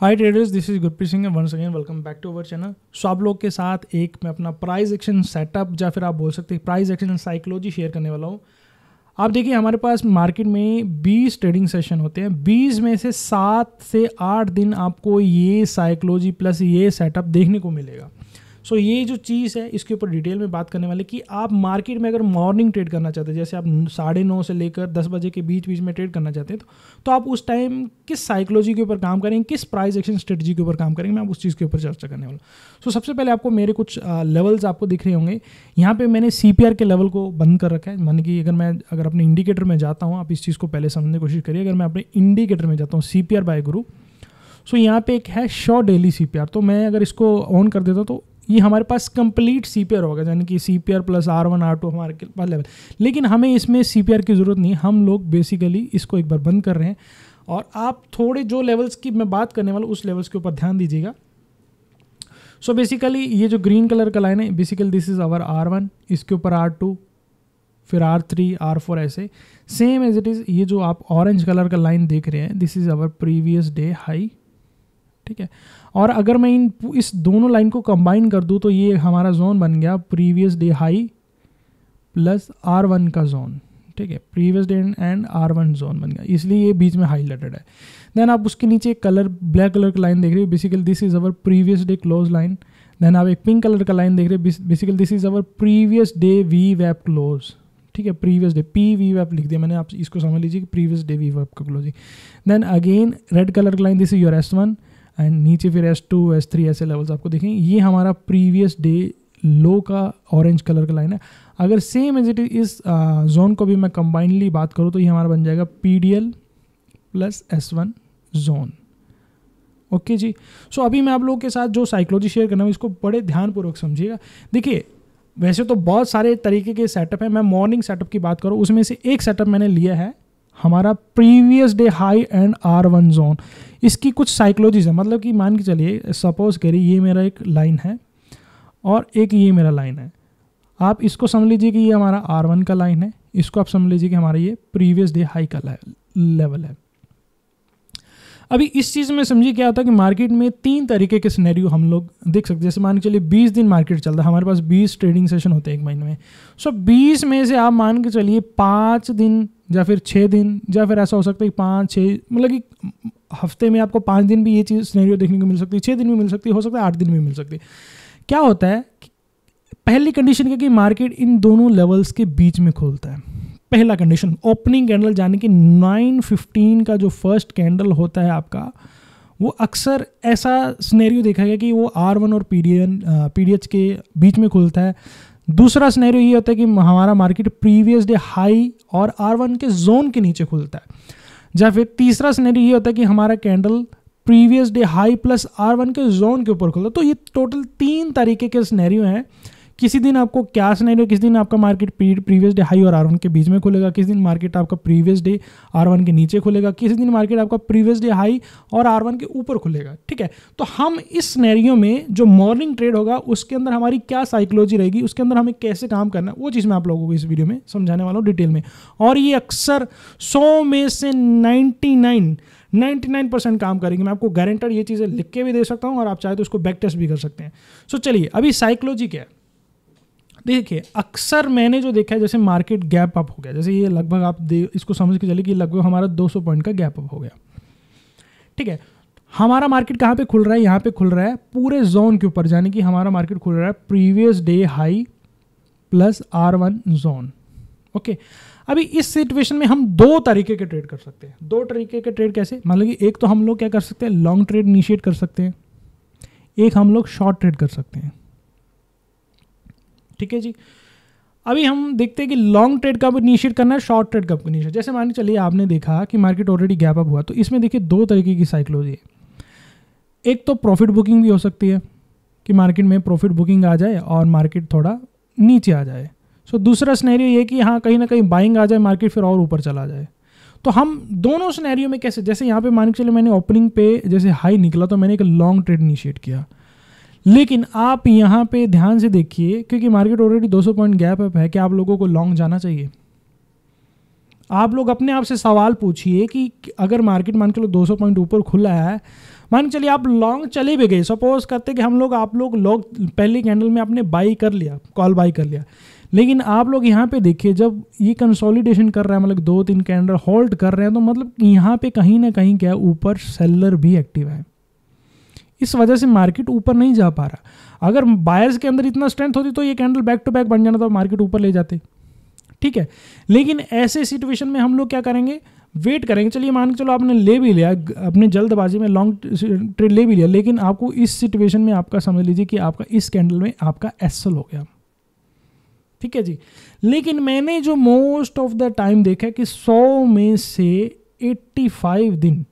hi traders this is Gurpreet Singh once again welcome back to our channel so आप लोग के साथ एक मैं अपना प्राइस एक्शन सेटअप या फिर आप बोल सकते हैं प्राइस एक्शन साइकोलॉजी शेयर करने वाला हूँ आप देखिए हमारे पास मार्केट में 20 ट्रेडिंग सेशन होते हैं 20 में से सात से आठ दिन आपको ये साइकोलॉजी प्लस ये सेटअप देखने को मिलेगा सो ये जो चीज़ है इसके ऊपर डिटेल में बात करने वाले कि आप मार्केट में अगर मॉर्निंग ट्रेड करना चाहते हैं जैसे आप साढ़े नौ से लेकर दस बजे के बीच बीच में ट्रेड करना चाहते हैं तो, तो आप उस टाइम किस साइकोलॉजी के ऊपर काम करेंगे किस प्राइस एक्शन स्ट्रेटजी के ऊपर काम करेंगे मैं आप उस चीज़ के ऊपर चर्चा करने वाला सो सबसे पहले आपको मेरे कुछ लेवल्स आपको दिख रहे होंगे यहाँ पर मैंने सी के लेवल को बंद कर रखा है मान कि अगर मैं अगर अपने इंडिकेटर में जाता हूँ आप इस चीज़ को पहले समझने की कोशिश करिए अगर मैं अपने इंडिकेटर में जाता हूँ C P R by group so यहाँ पे एक है शॉर्ट डेली सी तो मैं अगर इसको ऑन कर देता तो ये हमारे पास कंप्लीट सी होगा यानी कि C P R plus R one R two हमारे पास लेवल लेकिन हमें इसमें सी की ज़रूरत नहीं हम लोग बेसिकली इसको एक बार बंद कर रहे हैं और आप थोड़े जो लेवल्स की मैं बात करने वाला उस लेवल्स के ऊपर ध्यान दीजिएगा सो so बेसिकली ये जो ग्रीन कलर का लाइन है basically this is our R one इसके ऊपर आर टू फिर आर थ्री आर फोर ऐसे सेम एज इट इज़ ये जो आप ऑरेंज कलर का लाइन देख रहे हैं this is our previous day high ठीक है और अगर मैं इन इस दोनों लाइन को कंबाइन कर दूँ तो ये हमारा जोन बन गया previous day high plus R one का जोन ठीक है previous day and R one zone बन गया इसलिए ये बीच में हाईलाइटेड है देन आप उसके नीचे एक कलर ब्लैक कलर का लाइन देख रहे हो basically this is our previous day close line then आप एक पिंक कलर का लाइन देख रहे हो basically this is our previous day वी वैप क्लोज ठीक है प्रीवियस डे पी वी वैप लिख दिया मैंने आप इसको समझ लीजिए कि प्रीवियस डे वी वैप का closing then again red colour का line this is your S one and नीचे फिर एस टू एस थ्री ऐसे लेवल्स आपको देखें ये हमारा प्रीवियस डे लो का ऑरेंज कलर का लाइन है अगर सेम एज इट इज इस जोन को भी मैं कंबाइनली बात करूँ तो ये हमारा बन जाएगा P D L plus S one zone okay okay जी सो so, अभी मैं आप लोगों के साथ जो साइकोलॉजी शेयर करना हूँ इसको बड़े ध्यानपूर्वक समझिएगा देखिए वैसे तो बहुत सारे तरीके के सेटअप हैं मैं मॉर्निंग सेटअप की बात करूँ उसमें से एक सेटअप मैंने लिया है हमारा previous day high and R one zone इसकी कुछ साइकोलॉजीज है मतलब कि मान के चलिए सपोज करिए ये मेरा एक लाइन है और एक ये मेरा लाइन है आप इसको समझ लीजिए कि ये हमारा आर वन का लाइन है इसको आप समझ लीजिए कि हमारा ये प्रीवियस डे हाई का लेवल है अभी इस चीज़ में समझिए क्या होता है कि मार्केट में तीन तरीके के सिनेरियो हम लोग देख सकते हैं जैसे मान के चलिए बीस दिन मार्केट चलता है हमारे पास बीस ट्रेडिंग सेशन होते हैं एक महीने में सो बीस में से आप मान के चलिए पाँच दिन या फिर छः दिन या फिर ऐसा हो सकता है कि पाँच छः मतलब कि हफ्ते में आपको पाँच दिन भी ये चीज़ सिनेरियो देखने को मिल सकती है छः दिन भी मिल सकती है हो सकता है आठ दिन भी मिल सकती है क्या होता है कि पहली कंडीशन क्या कि मार्केट इन दोनों लेवल्स के बीच में खोलता है पहला कंडीशन ओपनिंग कैंडल यानी कि 9:15 का जो फर्स्ट कैंडल होता है आपका वो अक्सर ऐसा स्नेरियो देखा गया कि वो आर वन और P D N P D H के बीच में खुलता है दूसरा स्नेरियो ये होता है कि हमारा मार्केट प्रीवियस डे हाई और आर वन के जोन के नीचे खुलता है या फिर तीसरा स्नेरियो ये होता है कि हमारा candle previous day high plus R one के जोन के ऊपर खुलता है तो ये टोटल तीन तरीके के स्नेरियो हैं किसी दिन आपको क्या स्नैरियो किस दिन आपका मार्केट प्रीवियस डे हाई और आर वन के बीच में खुलेगा किस दिन मार्केट आपका प्रीवियस डे आर वन के नीचे खुलेगा किसी दिन मार्केट आपका प्रीवियस डे हाई और आर वन के ऊपर खुलेगा ठीक है तो हम इस नैरियो में जो मॉर्निंग ट्रेड होगा उसके अंदर हमारी क्या साइकोलॉजी रहेगी उसके अंदर हमें कैसे काम करना है वो चीज़ मैं आप लोगों को इस वीडियो में समझाने वाला हूँ डिटेल में और ये अक्सर सौ में से नाइन्टी नाइन 99 परसेंट काम करेंगे मैं आपको गारंटर ये चीज़ें लिख के भी दे सकता हूँ और आप चाहे तो उसको बैक टेस्ट भी कर सकते हैं सो so, चलिए अभी साइकोलॉजी क्या है देखिए अक्सर मैंने जो देखा है जैसे मार्केट गैप अप हो गया जैसे ये लगभग आप दे इसको समझ के चले कि लगभग हमारा 200 पॉइंट का गैप अप हो गया ठीक है हमारा मार्केट कहाँ पे खुल रहा है यहाँ पे खुल रहा है पूरे जोन के ऊपर यानी कि हमारा मार्केट खुल रहा है previous day high plus R one zone okay अभी इस सिचुएशन में हम दो तरीके के ट्रेड कर सकते हैं दो तरीके के ट्रेड कैसे लो कि एक तो हम लोग क्या कर सकते हैं लॉन्ग ट्रेड इनिशिएट कर सकते हैं एक हम लोग शॉर्ट ट्रेड कर सकते हैं ठीक है जी अभी हम देखते हैं कि लॉन्ग ट्रेड कब इनिशिएट करना है शॉर्ट ट्रेड कब इनिशिएट जैसे मान चलिए आपने देखा कि मार्केट ऑलरेडी गैप अप हुआ तो इसमें देखिए दो तरीके की साइकोलॉजी है एक तो प्रॉफिट बुकिंग भी हो सकती है कि मार्केट में प्रॉफिट बुकिंग आ जाए और मार्केट थोड़ा नीचे आ जाए सो दूसरा स्नैरियो ये कि हाँ कहीं ना कहीं बाइंग आ जाए मार्केट फिर और ऊपर चला जाए तो हम दोनों स्नैरियो में कैसे जैसे यहाँ पे मान के चले मैंने ओपनिंग पे जैसे हाई निकला तो मैंने एक लॉन्ग ट्रेड इनिशिएट किया लेकिन आप यहाँ पे ध्यान से देखिए क्योंकि market already 200 point gap up है कि आप लोगों को लॉन्ग जाना चाहिए आप लोग अपने आप से सवाल पूछिए कि अगर मार्केट मान के लो 200 पॉइंट ऊपर खुला है मान के चलिए आप लॉन्ग चले भी गए सपोज करते कि हम लोग आप लोग लॉन्ग पहले कैंडल में आपने बाई कर लिया कॉल बाई कर लिया लेकिन आप लोग यहाँ पे देखिए जब ये कंसोलिडेशन कर रहा है मतलब दो तीन कैंडल होल्ड कर रहे हैं तो मतलब यहाँ पे कहीं ना कहीं क्या ऊपर सेलर भी एक्टिव है इस वजह से मार्केट ऊपर नहीं जा पा रहा अगर बायर्स के अंदर इतना स्ट्रेंथ होती तो ये कैंडल बैक टू बैक बन जाना था मार्केट ऊपर ले जाते ठीक है लेकिन ऐसे सिचुएशन में हम लोग क्या करेंगे वेट करेंगे चलिए मान के चलो आपने ले भी लिया अपने जल्दबाजी में लॉन्ग ट्रेड ले भी लिया लेकिन आपको इस सिचुएशन में आपका समझ लीजिए कि आपका इस कैंडल में आपका एसल हो गया ठीक है जी लेकिन मैंने जो मोस्ट ऑफ द टाइम देखा कि 100 में से 85 दिन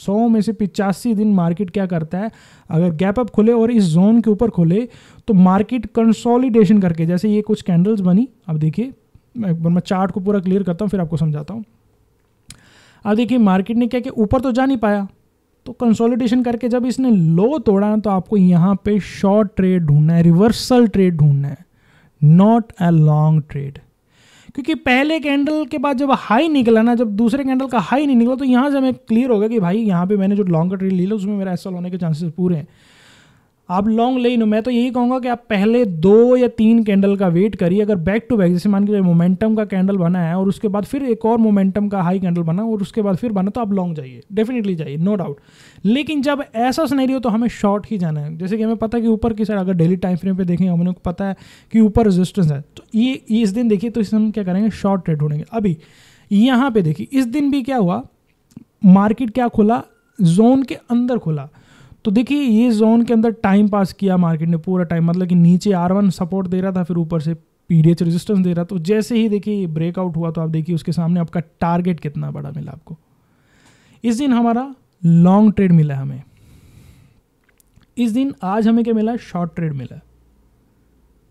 सौ में से पिचासी दिन मार्केट क्या करता है अगर गैप अप खुले और इस जोन के ऊपर खुले तो मार्केट कंसोलिडेशन करके जैसे ये कुछ कैंडल्स बनी अब देखिए बार मैं चार्ट को पूरा क्लियर करता हूँ फिर आपको समझाता हूँ अब देखिए मार्केट ने क्या कि ऊपर तो जा नहीं पाया तो कंसोलिडेशन करके जब इसने लो तोड़ा तो आपको यहाँ पे शॉर्ट ट्रेड ढूंढना है रिवर्सल ट्रेड ढूंढना है नॉट अ लॉन्ग ट्रेड क्योंकि पहले कैंडल के बाद जब हाई निकला ना जब दूसरे कैंडल का हाई नहीं निकला तो यहाँ से हमें क्लियर होगा कि भाई यहाँ पे मैंने जो लॉन्ग का ट्रेड ली ली उसमें मेरा ऐसा होने के चांसेस पूरे हैं आप लॉन्ग ले लो मैं तो यही कहूँगा कि आप पहले दो या तीन कैंडल का वेट करिए अगर बैक टू बैक जैसे मान के मोमेंटम का कैंडल बना है और उसके बाद फिर एक और मोमेंटम का हाई कैंडल बना और उसके बाद फिर बना तो आप लॉन्ग जाइए डेफिनेटली जाइए नो डाउट लेकिन जब ऐसा सुनहरी हो तो हमें शॉर्ट ही जाना है जैसे कि हमें पता है कि ऊपर की साइड अगर डेली टाइम फ्रेम पर देखेंगे हमने पता है कि ऊपर रेजिस्टेंस है तो ये इस दिन देखिए तो इस हम क्या करेंगे शॉर्ट ट्रेड ढूंढेंगे अभी यहाँ पे देखिए इस दिन भी क्या हुआ मार्केट क्या खुला जोन के अंदर खुला तो देखिए ये जोन के अंदर टाइम पास किया मार्केट ने पूरा टाइम मतलब कि नीचे आर वन सपोर्ट दे रहा था फिर ऊपर से पी डी एच रेजिस्टेंस दे रहा तो जैसे ही देखिए ब्रेकआउट हुआ तो आप देखिए उसके सामने आपका टारगेट कितना बड़ा मिला आपको इस दिन हमारा लॉन्ग ट्रेड मिला हमें इस दिन आज हमें क्या मिला शॉर्ट ट्रेड मिला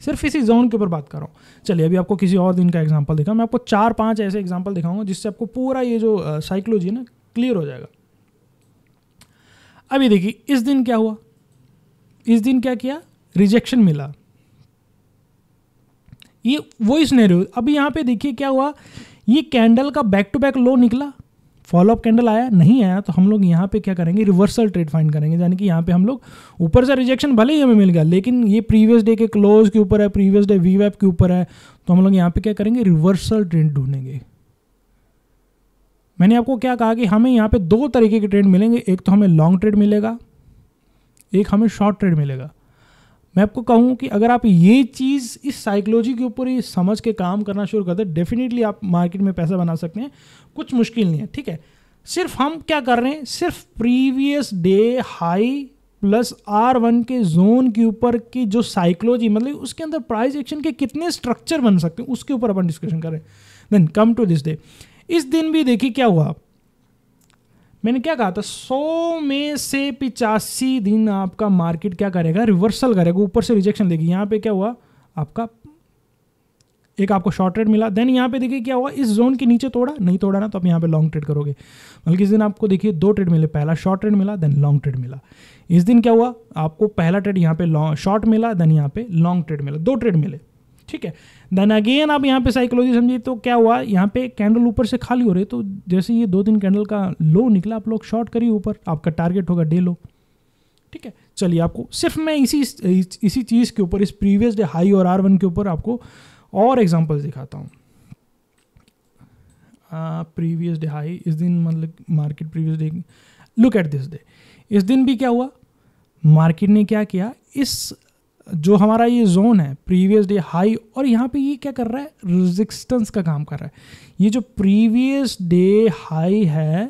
सिर्फ इसी जोन के ऊपर बात कर रहा हूँ चलिए अभी आपको किसी और दिन का एग्जाम्पल दिखा मैं आपको चार पाँच ऐसे एग्जाम्पल दिखाऊंगा जिससे आपको पूरा ये जो साइकोलॉजी है ना क्लियर हो जाएगा अभी देखिए इस दिन क्या हुआ इस दिन क्या किया रिजेक्शन मिला ये वही स्नेर अभी यहाँ पे देखिए क्या हुआ ये कैंडल का बैक टू बैक लो निकला फॉलोअप कैंडल आया नहीं आया तो हम लोग यहाँ पे क्या करेंगे रिवर्सल ट्रेड फाइंड करेंगे यानी कि यहाँ पे हम लोग ऊपर से रिजेक्शन भले ही हमें मिल गया लेकिन ये प्रीवियस डे के क्लोज के ऊपर है प्रीवियस डे वी के ऊपर है तो हम लोग यहाँ पे क्या करेंगे रिवर्सल ट्रेंड ढूंढेंगे मैंने आपको क्या कहा कि हमें यहाँ पे दो तरीके के ट्रेड मिलेंगे एक तो हमें लॉन्ग ट्रेड मिलेगा एक हमें शॉर्ट ट्रेड मिलेगा मैं आपको कहूँ कि अगर आप ये चीज़ इस साइकोलॉजी के ऊपर ही समझ के काम करना शुरू कर दें डेफिनेटली आप मार्केट में पैसा बना सकते हैं कुछ मुश्किल नहीं है ठीक है सिर्फ हम क्या कर रहे हैं सिर्फ previous day high plus R one के जोन के ऊपर की जो साइकोलॉजी मतलब उसके अंदर प्राइस एक्शन के कितने स्ट्रक्चर बन सकते हैं उसके ऊपर अपन डिस्कशन करें then come to this day इस दिन भी देखिए क्या हुआ मैंने क्या कहा था सौ में से पिचासी दिन आपका मार्केट क्या करेगा रिवर्सल करेगा ऊपर से रिजेक्शन देगी यहाँ पे क्या हुआ आपका एक आपको शॉर्ट ट्रेड मिला देन यहाँ पे देखिए क्या हुआ इस जोन के नीचे तोड़ा नहीं तोड़ा ना तो आप यहाँ पे लॉन्ग ट्रेड करोगे बल्कि इस दिन आपको देखिए दो ट्रेड मिले पहला शॉर्ट ट्रेड मिला देन लॉन्ग ट्रेड मिला इस दिन क्या हुआ आपको पहला ट्रेड यहाँ पे शॉर्ट मिला देन यहाँ पे लॉन्ग ट्रेड मिला दो ट्रेड मिले ठीक है देन अगेन आप यहाँ पे साइकोलॉजी समझिए तो क्या हुआ यहाँ पे कैंडल ऊपर से खाली हो रही तो जैसे ये दो तीन कैंडल का लो निकला आप लोग शॉर्ट करिए ऊपर आपका टारगेट होगा डे लो ठीक है चलिए आपको सिर्फ मैं इसी इसी चीज़ के ऊपर इस प्रीवियस डे हाई और आर वन के ऊपर आपको और एग्जाम्पल्स दिखाता हूँ प्रीवियस डे हाई इस दिन मतलब market previous day look at this day इस दिन भी क्या हुआ मार्केट ने क्या किया इस जो हमारा ये जोन है प्रीवियस डे हाई और यहाँ पे ये क्या कर रहा है रेजिस्टेंस का काम कर रहा है ये जो प्रीवियस डे हाई है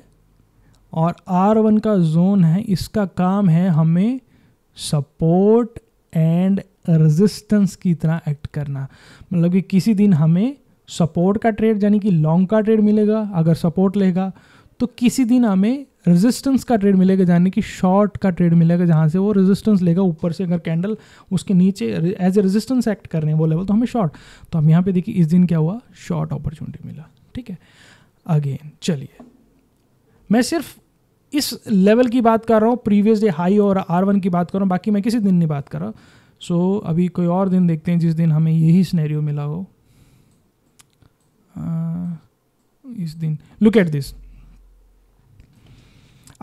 और आर वन का जोन है इसका काम है हमें सपोर्ट एंड रेजिस्टेंस की तरह एक्ट करना मतलब कि किसी दिन हमें सपोर्ट का ट्रेड यानी कि लॉन्ग का ट्रेड मिलेगा अगर सपोर्ट लेगा तो किसी दिन हमें रेजिस्टेंस का ट्रेड मिलेगा यानी कि शॉर्ट का ट्रेड मिलेगा जहाँ से वो रेजिस्टेंस लेगा ऊपर से अगर कैंडल उसके नीचे एज ए रेजिस्टेंस एक्ट कर रहे हैं वो लेवल तो हमें शॉर्ट तो हम यहाँ पे देखिए इस दिन क्या हुआ शॉर्ट अपॉर्चुनिटी मिला ठीक है अगेन चलिए मैं सिर्फ इस लेवल की बात कर रहा हूँ प्रीवियस डे हाई और आर वन की बात कर रहा हूँ बाकी मैं किसी दिन नहीं बात कर रहा सो so, अभी कोई और दिन देखते हैं जिस दिन हमें यही स्नैरियो मिला हो आ, इस दिन लुक एट दिस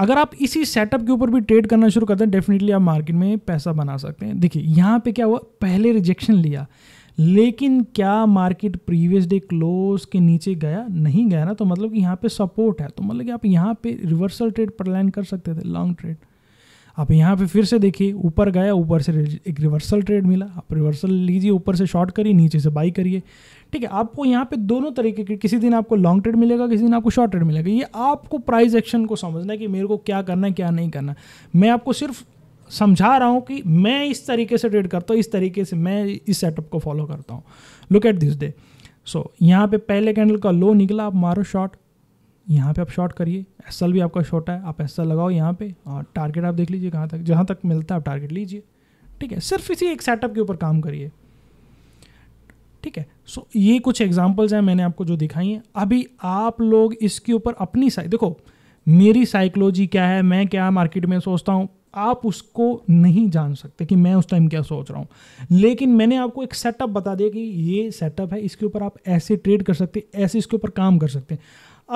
अगर आप इसी सेटअप के ऊपर भी ट्रेड करना शुरू करते हैं डेफिनेटली आप मार्केट में पैसा बना सकते हैं देखिए यहाँ पे क्या हुआ पहले रिजेक्शन लिया लेकिन क्या मार्केट प्रीवियस डे क्लोज के नीचे गया नहीं गया ना तो मतलब कि यहाँ पे सपोर्ट है तो मतलब कि आप यहाँ पे रिवर्सल ट्रेड पर लैंड कर सकते थे लॉन्ग ट्रेड आप यहाँ पे फिर से देखिए ऊपर गया ऊपर से एक रिवर्सल ट्रेड मिला आप रिवर्सल लीजिए ऊपर से शॉर्ट करिए नीचे से बाई करिए ठीक है आपको यहाँ पे दोनों तरीके के किसी दिन आपको लॉन्ग ट्रेड मिलेगा किसी दिन आपको शॉर्ट ट्रेड मिलेगा ये आपको प्राइस एक्शन को समझना है कि मेरे को क्या करना है क्या नहीं करना मैं आपको सिर्फ समझा रहा हूँ कि मैं इस तरीके से ट्रेड करता हूँ इस तरीके से मैं इस सेटअप को फॉलो करता हूँ look at this day so यहाँ पे पहले कैंडल का लो निकला आप मारो शॉर्ट यहाँ पे आप शॉर्ट करिए एस भी आपका शॉर्ट है आप एस लगाओ यहाँ पे और टारगेट आप देख लीजिए कहाँ तक जहाँ तक मिलता है आप टारगेट लीजिए ठीक है सिर्फ इसी एक सेटअप के ऊपर काम करिए ठीक है सो so, ये कुछ एग्जाम्पल्स हैं मैंने आपको जो दिखाई हैं अभी आप लोग इसके ऊपर अपनी साइ देखो मेरी साइकोलॉजी क्या है मैं क्या मार्केट में सोचता हूँ आप उसको नहीं जान सकते कि मैं उस टाइम क्या सोच रहा हूँ लेकिन मैंने आपको एक सेटअप बता दिया कि ये सेटअप है इसके ऊपर आप ऐसे ट्रेड कर सकते ऐसे इसके ऊपर काम कर सकते हैं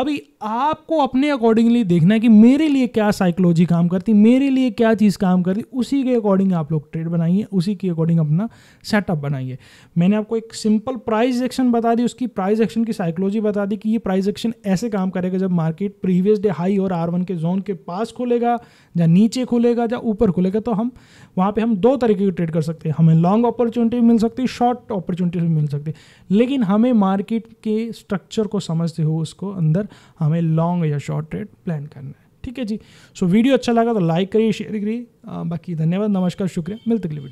अभी आपको अपने अकॉर्डिंगली देखना है कि मेरे लिए क्या साइकोलॉजी काम करती मेरे लिए क्या चीज़ काम करती उसी के अकॉर्डिंग आप लोग ट्रेड बनाइए उसी के अकॉर्डिंग अपना सेटअप बनाइए मैंने आपको एक सिंपल प्राइस एक्शन बता दी उसकी प्राइस एक्शन की साइकोलॉजी बता दी कि ये प्राइस एक्शन ऐसे काम करेगा जब मार्केट प्रीवियस डे हाई और आर वन के जोन के पास खुलेगा या नीचे खुलेगा या ऊपर खुलेगा तो हम वहाँ पर हम दो तरीके की ट्रेड कर सकते हैं हमें लॉन्ग अपॉर्चुनिटी मिल सकती है शॉर्ट अपॉर्चुनिटी मिल सकती है लेकिन हमें मार्केट के स्ट्रक्चर को समझते हुए उसको अंदर अंदर हमें लॉन्ग या शॉर्ट ट्रेड प्लान करना है ठीक है जी सो वीडियो अच्छा लगा तो लाइक करिए शेयर करिए बाकी धन्यवाद नमस्कार शुक्रिया मिलते अगली वीडियो